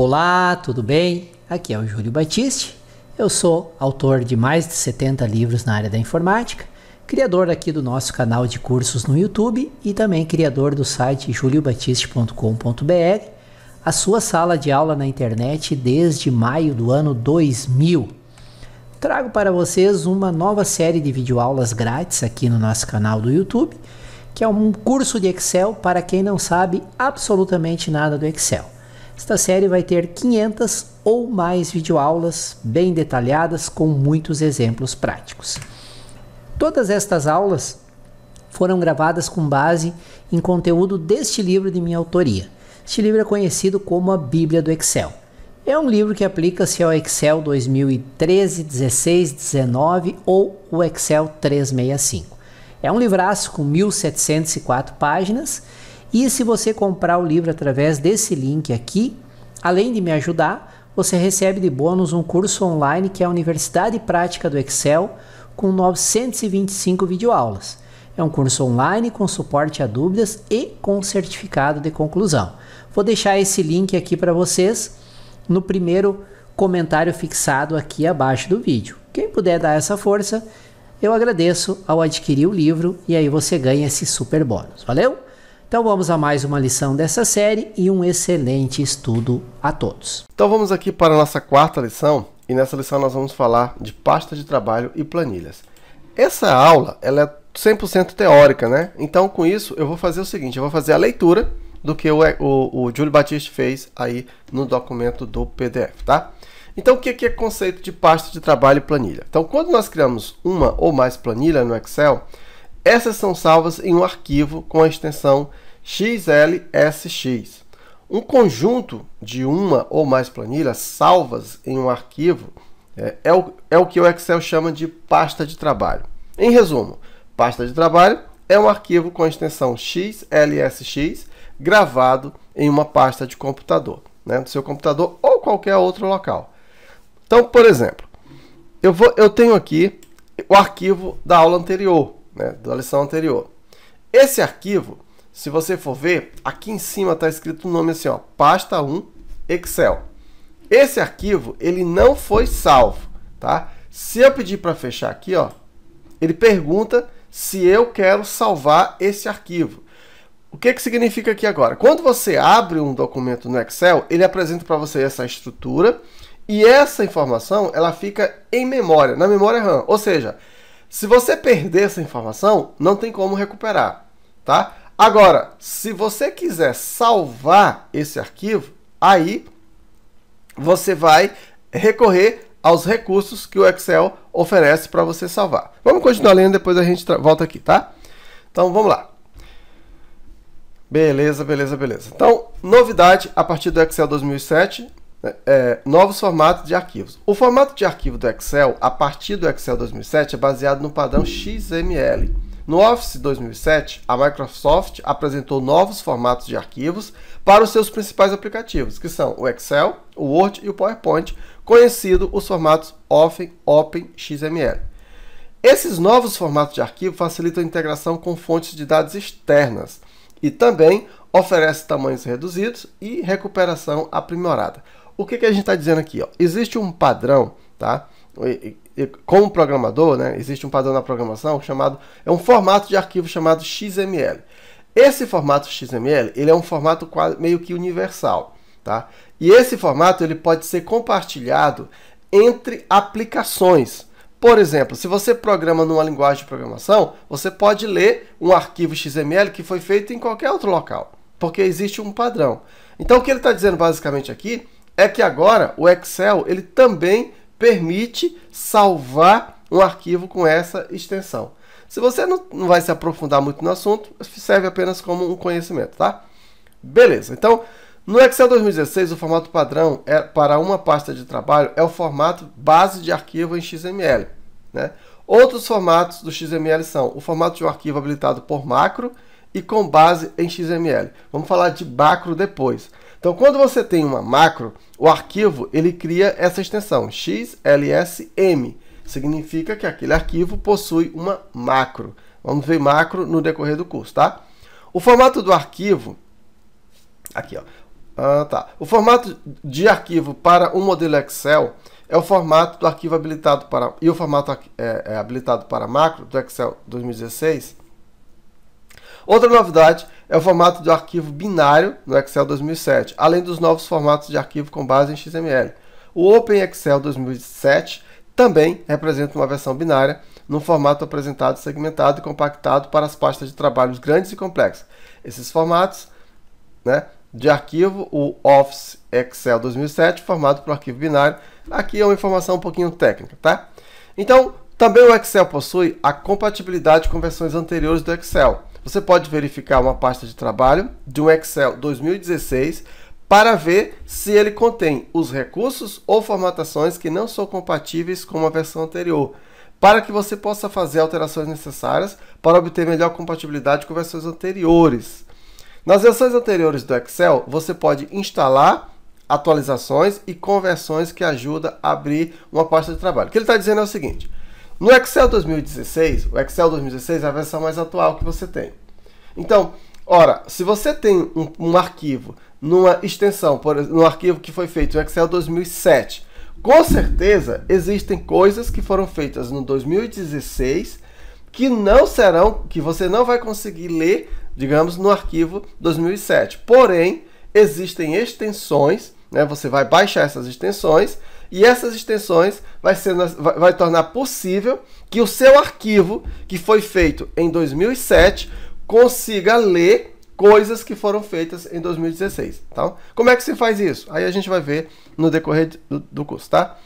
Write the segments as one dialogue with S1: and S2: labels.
S1: Olá, tudo bem? Aqui é o Júlio Batiste. Eu sou autor de mais de 70 livros na área da informática, criador aqui do nosso canal de cursos no YouTube e também criador do site juliobatiste.com.br, a sua sala de aula na internet desde maio do ano 2000. Trago para vocês uma nova série de videoaulas grátis aqui no nosso canal do YouTube, que é um curso de Excel para quem não sabe absolutamente nada do Excel. Esta série vai ter 500 ou mais videoaulas bem detalhadas com muitos exemplos práticos. Todas estas aulas foram gravadas com base em conteúdo deste livro de minha autoria. Este livro é conhecido como a Bíblia do Excel. É um livro que aplica-se ao Excel 2013, 16, 19 ou o Excel 365. É um livraço com 1704 páginas e se você comprar o livro através desse link aqui, além de me ajudar, você recebe de bônus um curso online que é a Universidade Prática do Excel com 925 videoaulas. É um curso online com suporte a dúvidas e com certificado de conclusão. Vou deixar esse link aqui para vocês no primeiro comentário fixado aqui abaixo do vídeo. Quem puder dar essa força, eu agradeço ao adquirir o livro e aí você ganha esse super bônus.
S2: Valeu? Então vamos a mais uma lição dessa série e um excelente estudo a todos. Então vamos aqui para a nossa quarta lição e nessa lição nós vamos falar de pasta de trabalho e planilhas. Essa aula ela é 100% teórica, né? Então com isso eu vou fazer o seguinte, eu vou fazer a leitura do que o, o, o Júlio Batista fez aí no documento do PDF, tá? Então, o que é conceito de pasta de trabalho e planilha? Então, quando nós criamos uma ou mais planilha no Excel, essas são salvas em um arquivo com a extensão xlsx. Um conjunto de uma ou mais planilhas salvas em um arquivo é, é, o, é o que o Excel chama de pasta de trabalho. Em resumo, pasta de trabalho é um arquivo com a extensão xlsx gravado em uma pasta de computador, né, do seu computador ou qualquer outro local. Então, por exemplo, eu, vou, eu tenho aqui o arquivo da aula anterior, né, da lição anterior. Esse arquivo, se você for ver, aqui em cima está escrito o um nome assim, ó, pasta 1 Excel. Esse arquivo, ele não foi salvo, tá? Se eu pedir para fechar aqui, ó, ele pergunta se eu quero salvar esse arquivo. O que, que significa aqui agora? Quando você abre um documento no Excel, ele apresenta para você essa estrutura e essa informação ela fica em memória, na memória RAM. Ou seja, se você perder essa informação, não tem como recuperar, tá? Agora, se você quiser salvar esse arquivo, aí você vai recorrer aos recursos que o Excel oferece para você salvar. Vamos continuar lendo, depois a gente volta aqui, tá? Então, vamos lá. Beleza, beleza, beleza. Então, novidade a partir do Excel 2007, é, é, novos formatos de arquivos. O formato de arquivo do Excel, a partir do Excel 2007, é baseado no padrão XML. No Office 2007, a Microsoft apresentou novos formatos de arquivos para os seus principais aplicativos, que são o Excel, o Word e o PowerPoint, conhecido os formatos Open Open XML. Esses novos formatos de arquivo facilitam a integração com fontes de dados externas e também oferece tamanhos reduzidos e recuperação aprimorada. O que, que a gente está dizendo aqui? Ó? Existe um padrão, tá? Como programador, né? Existe um padrão na programação chamado. É um formato de arquivo chamado XML. Esse formato XML ele é um formato meio que universal. Tá? E esse formato ele pode ser compartilhado entre aplicações. Por exemplo, se você programa numa linguagem de programação, você pode ler um arquivo XML que foi feito em qualquer outro local, porque existe um padrão. Então, o que ele está dizendo basicamente aqui é que agora o Excel ele também permite salvar um arquivo com essa extensão. Se você não, não vai se aprofundar muito no assunto, serve apenas como um conhecimento, tá? Beleza, então no Excel 2016 o formato padrão é, para uma pasta de trabalho é o formato base de arquivo em XML. Né? Outros formatos do XML são o formato de um arquivo habilitado por macro e com base em XML. Vamos falar de macro depois. Então, quando você tem uma macro, o arquivo ele cria essa extensão xlsm. Significa que aquele arquivo possui uma macro. Vamos ver macro no decorrer do curso, tá? O formato do arquivo aqui, ó. Ah, tá. O formato de arquivo para um modelo Excel é o formato do arquivo habilitado para e o formato é, é habilitado para macro do Excel 2016 Outra novidade é o formato do arquivo binário no Excel 2007, além dos novos formatos de arquivo com base em XML. O Open Excel 2007 também representa uma versão binária num formato apresentado segmentado e compactado para as pastas de trabalhos grandes e complexas. Esses formatos né, de arquivo, o Office Excel 2007, formado para o arquivo binário. Aqui é uma informação um pouquinho técnica, tá? Então, também o Excel possui a compatibilidade com versões anteriores do Excel. Você pode verificar uma pasta de trabalho de um Excel 2016 para ver se ele contém os recursos ou formatações que não são compatíveis com a versão anterior, para que você possa fazer alterações necessárias para obter melhor compatibilidade com versões anteriores. Nas versões anteriores do Excel, você pode instalar atualizações e conversões que ajudam a abrir uma pasta de trabalho. O que ele está dizendo é o seguinte, no Excel 2016, o Excel 2016 é a versão mais atual que você tem. Então, ora, se você tem um, um arquivo numa extensão, por, num arquivo que foi feito no Excel 2007, com certeza existem coisas que foram feitas no 2016 que não serão, que você não vai conseguir ler, digamos, no arquivo 2007. Porém, existem extensões, né? Você vai baixar essas extensões e essas extensões vai, ser, vai tornar possível que o seu arquivo, que foi feito em 2007, consiga ler coisas que foram feitas em 2016. Tá? Então, como é que se faz isso? Aí a gente vai ver no decorrer do, do curso, tá?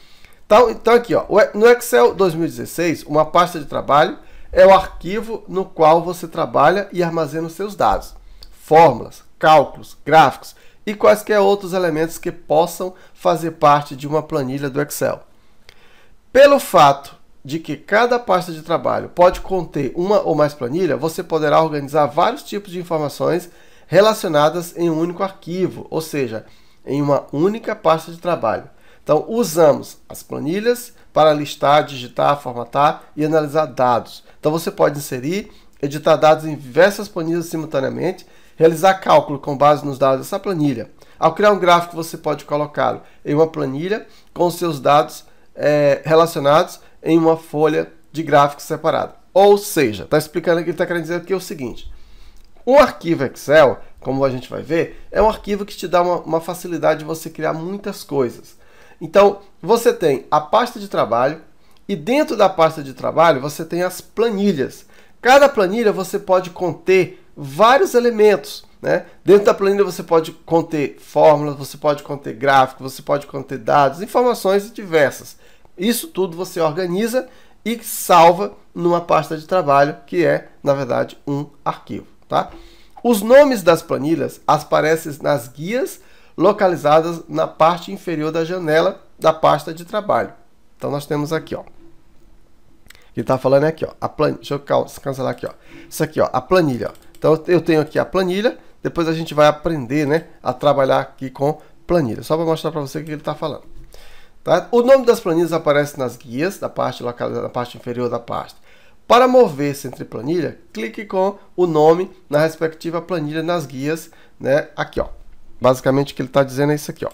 S2: Então, então aqui, ó, no Excel 2016, uma pasta de trabalho é o arquivo no qual você trabalha e armazena os seus dados. Fórmulas, cálculos, gráficos, e quaisquer outros elementos que possam fazer parte de uma planilha do Excel. Pelo fato de que cada pasta de trabalho pode conter uma ou mais planilha, você poderá organizar vários tipos de informações relacionadas em um único arquivo, ou seja, em uma única pasta de trabalho. Então, usamos as planilhas para listar, digitar, formatar e analisar dados. Então, você pode inserir, editar dados em diversas planilhas simultaneamente realizar cálculo com base nos dados dessa planilha. Ao criar um gráfico, você pode colocá-lo em uma planilha com seus dados é, relacionados em uma folha de gráficos separada. Ou seja, está explicando aqui, está querendo dizer aqui é o seguinte. Um arquivo Excel, como a gente vai ver, é um arquivo que te dá uma, uma facilidade de você criar muitas coisas. Então, você tem a pasta de trabalho e dentro da pasta de trabalho você tem as planilhas. Cada planilha você pode conter vários elementos. Né? Dentro da planilha você pode conter fórmulas, você pode conter gráficos, você pode conter dados, informações diversas. Isso tudo você organiza e salva numa pasta de trabalho que é, na verdade, um arquivo. Tá? Os nomes das planilhas aparecem nas guias localizadas na parte inferior da janela da pasta de trabalho. Então nós temos aqui, ó. Ele está falando é aqui, ó. A planilha. Deixa eu cancelar aqui, ó. Isso aqui, ó. A planilha. Ó então eu tenho aqui a planilha, depois a gente vai aprender né, a trabalhar aqui com planilha, só para mostrar para você o que ele está falando. Tá? O nome das planilhas aparece nas guias, da parte localizada, na parte inferior da pasta. Para mover-se entre planilha, clique com o nome na respectiva planilha nas guias, né? Aqui, ó. Basicamente o que ele está dizendo é isso aqui, ó.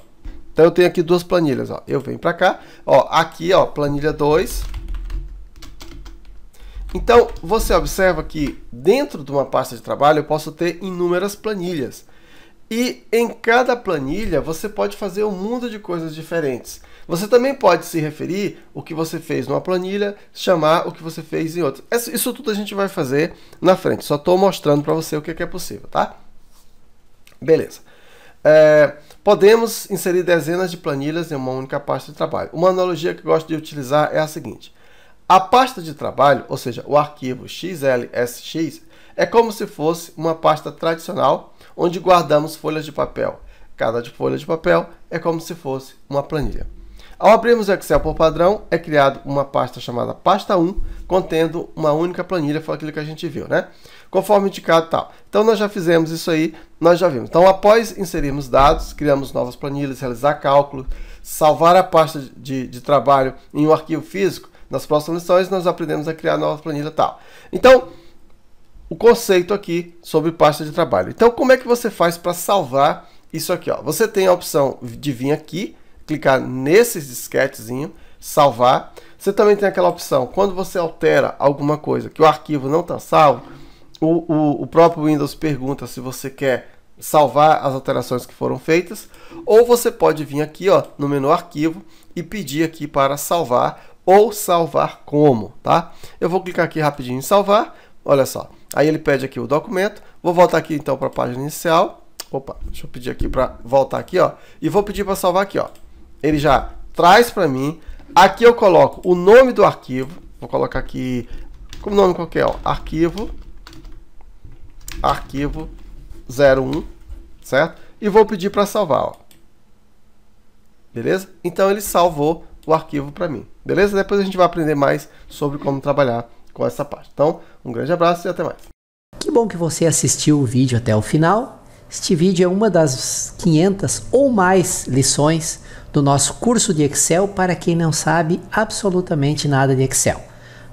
S2: Então eu tenho aqui duas planilhas, ó. Eu venho para cá, ó, aqui, ó, planilha 2, então, você observa que dentro de uma pasta de trabalho eu posso ter inúmeras planilhas. E em cada planilha você pode fazer um mundo de coisas diferentes. Você também pode se referir o que você fez numa planilha, chamar o que você fez em outra. Isso tudo a gente vai fazer na frente. Só estou mostrando para você o que é, que é possível, tá? Beleza. É, podemos inserir dezenas de planilhas em uma única pasta de trabalho. Uma analogia que gosto de utilizar é a seguinte. A pasta de trabalho, ou seja, o arquivo XLSX, é como se fosse uma pasta tradicional onde guardamos folhas de papel. Cada folha de papel é como se fosse uma planilha. Ao abrirmos o Excel por padrão, é criado uma pasta chamada pasta 1, contendo uma única planilha, foi aquilo que a gente viu, né? Conforme indicado tal. Então nós já fizemos isso aí, nós já vimos. Então após inserirmos dados, criamos novas planilhas, realizar cálculos, salvar a pasta de, de trabalho em um arquivo físico, nas próximas lições nós aprendemos a criar nova planilha tal. Então, o conceito aqui sobre pasta de trabalho. Então, como é que você faz para salvar isso aqui? Ó? Você tem a opção de vir aqui, clicar nesse disquetezinho, salvar. Você também tem aquela opção, quando você altera alguma coisa, que o arquivo não está salvo, o, o, o próprio Windows pergunta se você quer salvar as alterações que foram feitas, ou você pode vir aqui ó, no menu arquivo e pedir aqui para salvar ou salvar como, tá? Eu vou clicar aqui rapidinho em salvar, olha só. Aí ele pede aqui o documento, vou voltar aqui então para a página inicial. Opa, deixa eu pedir aqui para voltar aqui, ó. E vou pedir para salvar aqui, ó. Ele já traz para mim. Aqui eu coloco o nome do arquivo. Vou colocar aqui, como nome qualquer, ó. Arquivo. Arquivo 01, certo? E vou pedir para salvar, ó. Beleza? Então ele salvou o arquivo para mim. Beleza? Depois a gente vai aprender mais sobre como trabalhar com essa parte. Então, um grande abraço e até mais.
S1: Que bom que você assistiu o vídeo até o final. Este vídeo é uma das 500 ou mais lições do nosso curso de Excel para quem não sabe absolutamente nada de Excel.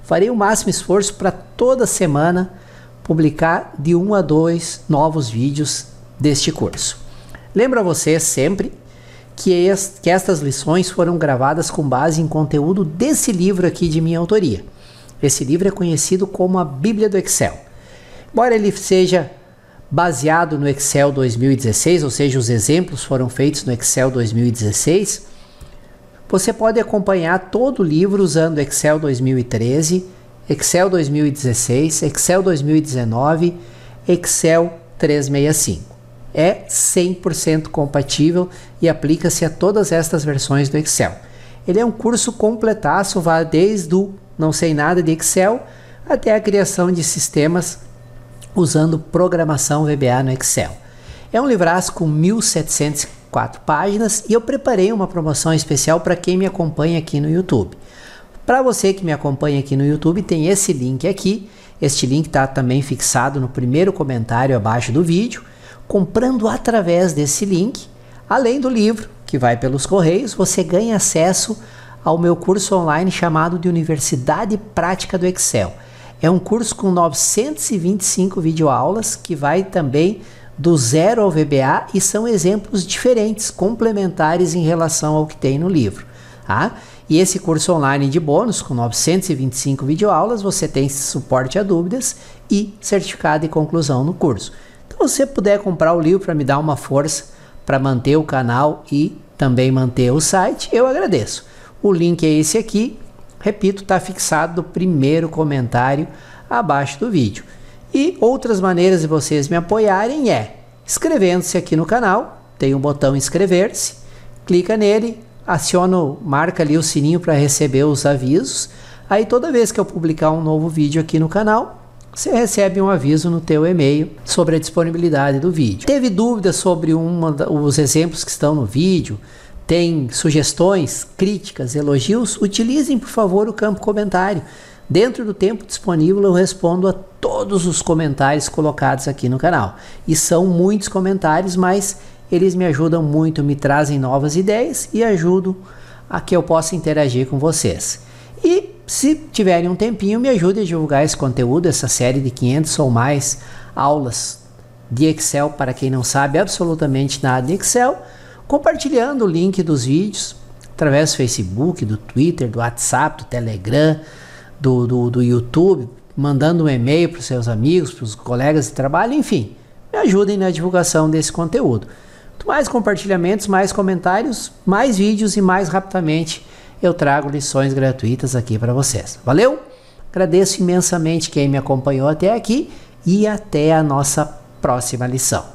S1: Farei o máximo esforço para toda semana publicar de um a dois novos vídeos deste curso. Lembra você sempre que, est que estas lições foram gravadas com base em conteúdo desse livro aqui de minha autoria. Esse livro é conhecido como a Bíblia do Excel. Embora ele seja baseado no Excel 2016, ou seja, os exemplos foram feitos no Excel 2016, você pode acompanhar todo o livro usando Excel 2013, Excel 2016, Excel 2019, Excel 365 é 100% compatível e aplica-se a todas estas versões do Excel. Ele é um curso completaço, vai desde o não sei nada de Excel até a criação de sistemas usando programação VBA no Excel. É um livraço com 1704 páginas e eu preparei uma promoção especial para quem me acompanha aqui no YouTube. Para você que me acompanha aqui no YouTube, tem esse link aqui. Este link está também fixado no primeiro comentário abaixo do vídeo. Comprando através desse link, além do livro que vai pelos correios, você ganha acesso ao meu curso online chamado de Universidade Prática do Excel. É um curso com 925 videoaulas que vai também do zero ao VBA e são exemplos diferentes, complementares em relação ao que tem no livro. Tá? E esse curso online de bônus, com 925 videoaulas, você tem suporte a dúvidas e certificado de conclusão no curso. Então, se você puder comprar o livro para me dar uma força para manter o canal e também manter o site, eu agradeço. O link é esse aqui, repito, está fixado no primeiro comentário abaixo do vídeo. E outras maneiras de vocês me apoiarem é inscrevendo-se aqui no canal, tem um botão inscrever-se, clica nele, aciona, marca ali o sininho para receber os avisos. Aí toda vez que eu publicar um novo vídeo aqui no canal, você recebe um aviso no teu e-mail sobre a disponibilidade do vídeo. Teve dúvidas sobre um os exemplos que estão no vídeo? Tem sugestões, críticas, elogios? Utilizem, por favor, o campo comentário. Dentro do tempo disponível, eu respondo a todos os comentários colocados aqui no canal. E são muitos comentários, mas eles me ajudam muito, me trazem novas ideias e ajudam a que eu possa interagir com vocês. Se tiverem um tempinho, me ajudem a divulgar esse conteúdo, essa série de 500 ou mais aulas de Excel para quem não sabe absolutamente nada de Excel, compartilhando o link dos vídeos através do Facebook, do Twitter, do WhatsApp, do Telegram, do, do, do YouTube, mandando um e-mail para os seus amigos, para os colegas de trabalho, enfim, me ajudem na divulgação desse conteúdo. Quanto mais compartilhamentos, mais comentários, mais vídeos e mais rapidamente eu trago lições gratuitas aqui para vocês. Valeu? Agradeço imensamente quem me acompanhou até aqui e até a nossa próxima lição.